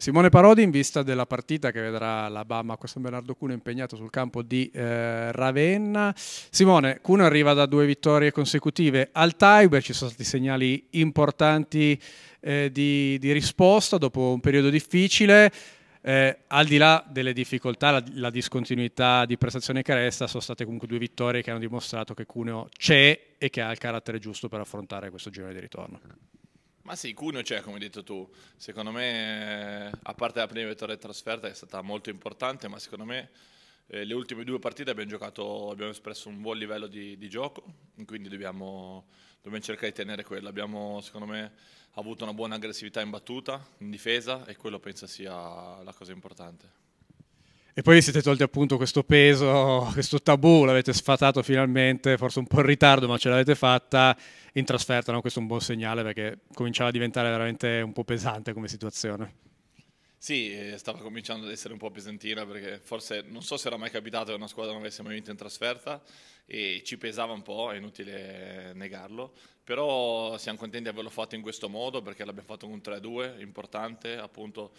Simone Parodi, in vista della partita che vedrà la Bama con San Bernardo Cuneo impegnato sul campo di eh, Ravenna. Simone, Cuneo arriva da due vittorie consecutive al Taiber, ci sono stati segnali importanti eh, di, di, risposta dopo un periodo difficile. Eh, al di là delle difficoltà, la, la discontinuità di prestazione che resta, sono state comunque due vittorie che hanno dimostrato che Cuneo c'è e che ha il carattere giusto per affrontare questo girone di ritorno. Ma sì, Cuneo c'è, come hai detto tu. Secondo me, eh, a parte la prima vittoria di trasferta che è stata molto importante, ma secondo me eh, le ultime due partite abbiamo, giocato, abbiamo espresso un buon livello di, di gioco, quindi dobbiamo, dobbiamo, cercare di tenere quello. Abbiamo, secondo me, avuto una buona aggressività in battuta, in difesa, e quello penso sia la cosa importante. E poi vi siete tolti appunto questo peso, questo tabù, l'avete sfatato finalmente, forse un po' in ritardo, ma ce l'avete fatta in trasferta, no? questo è un buon segnale perché cominciava a diventare veramente un po' pesante come situazione. Sì, eh, stava cominciando ad essere un po' pesantina perché forse non so se era mai capitato che una squadra non avesse mai vinto in trasferta e ci pesava un po', è inutile negarlo, però siamo contenti di averlo fatto in questo modo perché l'abbiamo fatto con un 3-2, importante appunto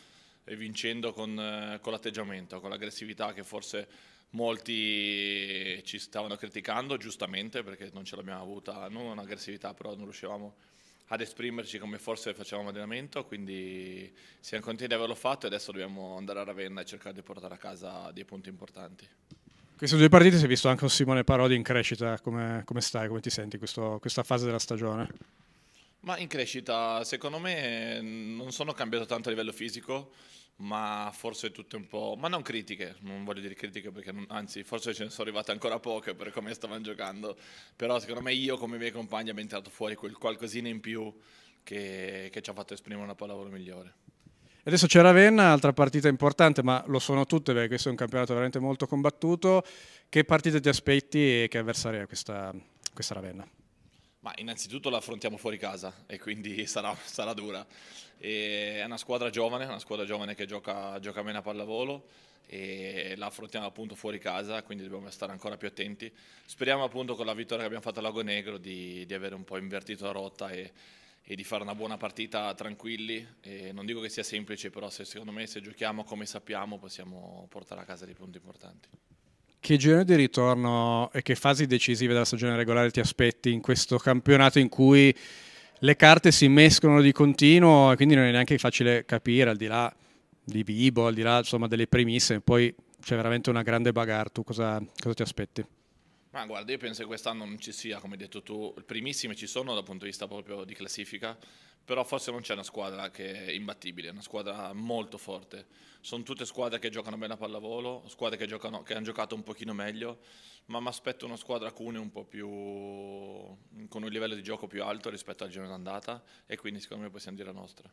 e vincendo con, eh, con l'atteggiamento, con l'aggressività che forse molti ci stavano criticando, giustamente perché non ce l'abbiamo avuta, non un'aggressività, però non riuscivamo ad esprimerci come forse facevamo allenamento, quindi siamo contenti di averlo fatto e adesso dobbiamo andare a Ravenna e cercare di portare a casa dei punti importanti. Queste due partite si è visto anche un Simone Parodi in crescita, come, come stai, come ti senti in questa fase della stagione? Ma in crescita, secondo me non sono cambiato tanto a livello fisico, ma forse tutte un po'... ma non critiche, non voglio dire critiche perché non... anzi forse ce ne sono arrivate ancora poche per come stavano giocando, però secondo me io come i miei compagni abbiamo tirato fuori quel qualcosina in più che, che ci ha fatto esprimere una pallavolo migliore. adesso c'è Ravenna, altra partita importante, ma lo sono tutte perché questo è un campionato veramente molto combattuto. Che partita ti aspetti e che avversaria questa, questa Ravenna? Ma innanzitutto la affrontiamo fuori casa e quindi sarà, sarà dura. E è una squadra giovane, una squadra giovane che gioca, gioca bene a pallavolo e la affrontiamo appunto fuori casa, quindi dobbiamo stare ancora più attenti. Speriamo appunto con la vittoria che abbiamo fatto a Lago Negro di, di avere un po' invertito la rotta e, e di fare una buona partita tranquilli. E non dico che sia semplice, però se, secondo me se giochiamo come sappiamo possiamo portare a casa dei punti importanti. Che girone di ritorno e che fasi decisive della stagione regolare ti aspetti in questo campionato in cui le carte si mescolano di continuo e quindi non è neanche facile capire al di là di Vibo, al di là insomma, delle primisse, poi c'è veramente una grande bagarre, tu cosa, cosa ti aspetti? Ma guarda, io penso che quest'anno non ci sia, come hai detto tu, le primissime ci sono dal punto di vista proprio di classifica, però forse non c'è una squadra che è imbattibile, è una squadra molto forte. Sono tutte squadre che giocano bene a pallavolo, squadre che, giocano, che hanno giocato un pochino meglio, ma mi aspetto una squadra Cune un po' più con un livello di gioco più alto rispetto al giorno d'andata e quindi secondo me possiamo dire la nostra.